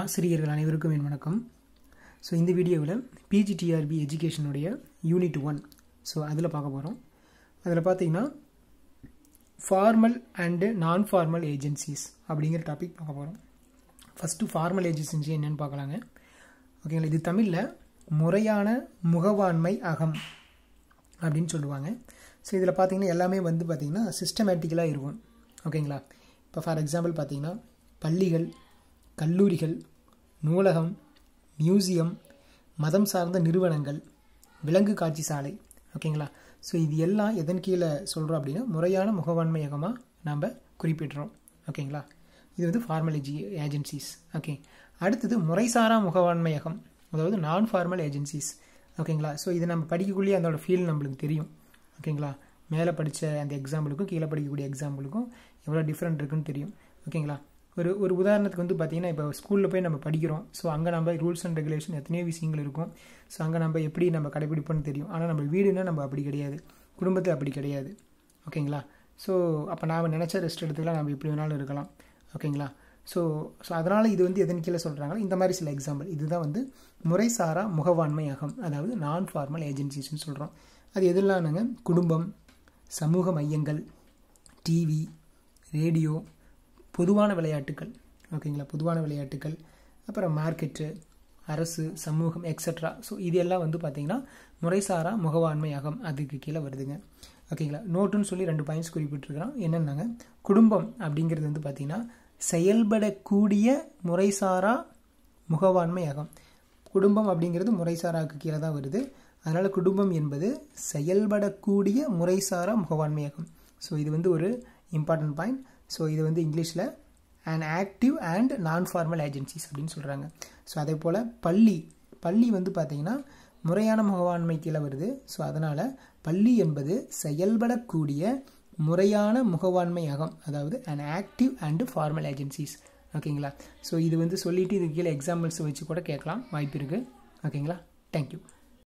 ஆசிரியர்கள் அனைவருக்கும் என் வணக்கம் ஸோ இந்த வீடியோவில் பிஜிடிஆர்பி எஜுகேஷனுடைய யூனிட் ஒன் ஸோ அதில் பார்க்க போகிறோம் அதில் பார்த்தீங்கன்னா formal and non formal agencies அப்படிங்கிற டாபிக் பார்க்க போகிறோம் ஃபஸ்ட்டு ஃபார்மல் ஏஜென்சி என்னென்னு பார்க்கலாங்க ஓகேங்களா இது தமிழில் முறையான முகவாண்மை அகம் அப்படின்னு சொல்லுவாங்க ஸோ இதில் பார்த்தீங்கன்னா எல்லாமே வந்து பார்த்திங்கன்னா சிஸ்டமேட்டிக்கலாக இருக்கும் ஓகேங்களா இப்போ ஃபார் எக்ஸாம்பிள் பார்த்திங்கன்னா பள்ளிகள் கல்லூரிகள் நூலகம் மியூசியம் மதம் சார்ந்த நிறுவனங்கள் விலங்கு காட்சி சாலை ஓகேங்களா ஸோ இது எல்லாம் எதன் கீழே சொல்கிறோம் அப்படின்னா முறையான முகவாண்மையகமாக நாம் குறிப்பிடுறோம் ஓகேங்களா இது வந்து ஃபார்மலிஜி ஏஜென்சிஸ் ஓகே அடுத்தது முறைசாரா முகவாண்மையகம் அதாவது நான் ஃபார்மல் ஏஜென்சிஸ் ஓகேங்களா ஸோ இது நம்ம படிக்கக்குள்ளேயே அதோட ஃபீல் நம்மளுக்கு தெரியும் ஓகேங்களா மேலே படித்த அந்த எக்ஸாம்பிளுக்கும் கீழே படிக்கக்கூடிய எக்ஸாம்பிளுக்கும் எவ்வளோ டிஃப்ரெண்ட் இருக்குன்னு தெரியும் ஓகேங்களா ஒரு ஒரு உதாரணத்துக்கு வந்து பார்த்திங்கன்னா இப்போ ஸ்கூலில் போய் நம்ம படிக்கிறோம் ஸோ அங்கே நம்ம ரூல்ஸ் அண்ட் ரெகுலேஷன் எத்தனையோ விஷயங்கள் இருக்கும் ஸோ அங்கே நம்ம எப்படி நம்ம கடைபிடிப்போம்னு தெரியும் ஆனால் நம்ம வீடுனால் நம்ம அப்படி கிடையாது குடும்பத்தில் அப்படி கிடையாது ஓகேங்களா ஸோ அப்போ நாம் நினச்ச ரெஸ்ட் எடுத்துக்கலாம் நம்ம எப்படி வேணாலும் இருக்கலாம் ஓகேங்களா ஸோ ஸோ அதனால் இது வந்து எதன் கீழே சொல்கிறாங்களோ இந்த மாதிரி சில எக்ஸாம்பிள் இதுதான் வந்து முறைசாரா முகவாண்மை அகம் அதாவது நான் ஃபார்மல் ஏஜென்சிஸ்ன்னு சொல்கிறோம் அது எதிலானுங்க குடும்பம் சமூக மையங்கள் டிவி ரேடியோ பொதுவான விளையாட்டுக்கள் ஓகேங்களா பொதுவான விளையாட்டுக்கள் அப்புறம் மார்க்கெட்டு அரசு சமூகம் எக்ஸட்ரா ஸோ இது எல்லாம் வந்து பார்த்திங்கன்னா முறைசாரா முகவாண்மையாகும் அதுக்கு கீழே வருதுங்க ஓகேங்களா நோட்டுன்னு சொல்லி ரெண்டு பாயிண்ட்ஸ் குறிப்பிட்டிருக்கிறோம் என்னென்னாங்க குடும்பம் அப்படிங்கிறது வந்து பார்த்திங்கன்னா செயல்படக்கூடிய முறைசாரா முகவாண்மையாகும் குடும்பம் அப்படிங்கிறது முறைசாராவுக்கு கீழே தான் வருது அதனால் குடும்பம் என்பது செயல்படக்கூடிய முறைசாரா முகவாண்மையாகும் ஸோ இது வந்து ஒரு இம்பார்ட்டன்ட் பாயிண்ட் ஸோ இது வந்து இங்கிலீஷில் and active and non formal agencies அப்படின்னு சொல்கிறாங்க ஸோ அதே போல் பள்ளி பள்ளி வந்து பார்த்திங்கன்னா முறையான முகவாண்மை கீழே வருது ஸோ அதனால் பள்ளி என்பது செயல்படக்கூடிய முறையான முகவாண்மை அகம் அதாவது and active and formal agencies ஓகேங்களா ஸோ இது வந்து சொல்லிவிட்டு இது கீழே எக்ஸாம்பிள்ஸ் வச்சு கூட கேட்கலாம் வாய்ப்பு இருக்குது ஓகேங்களா தேங்க்யூ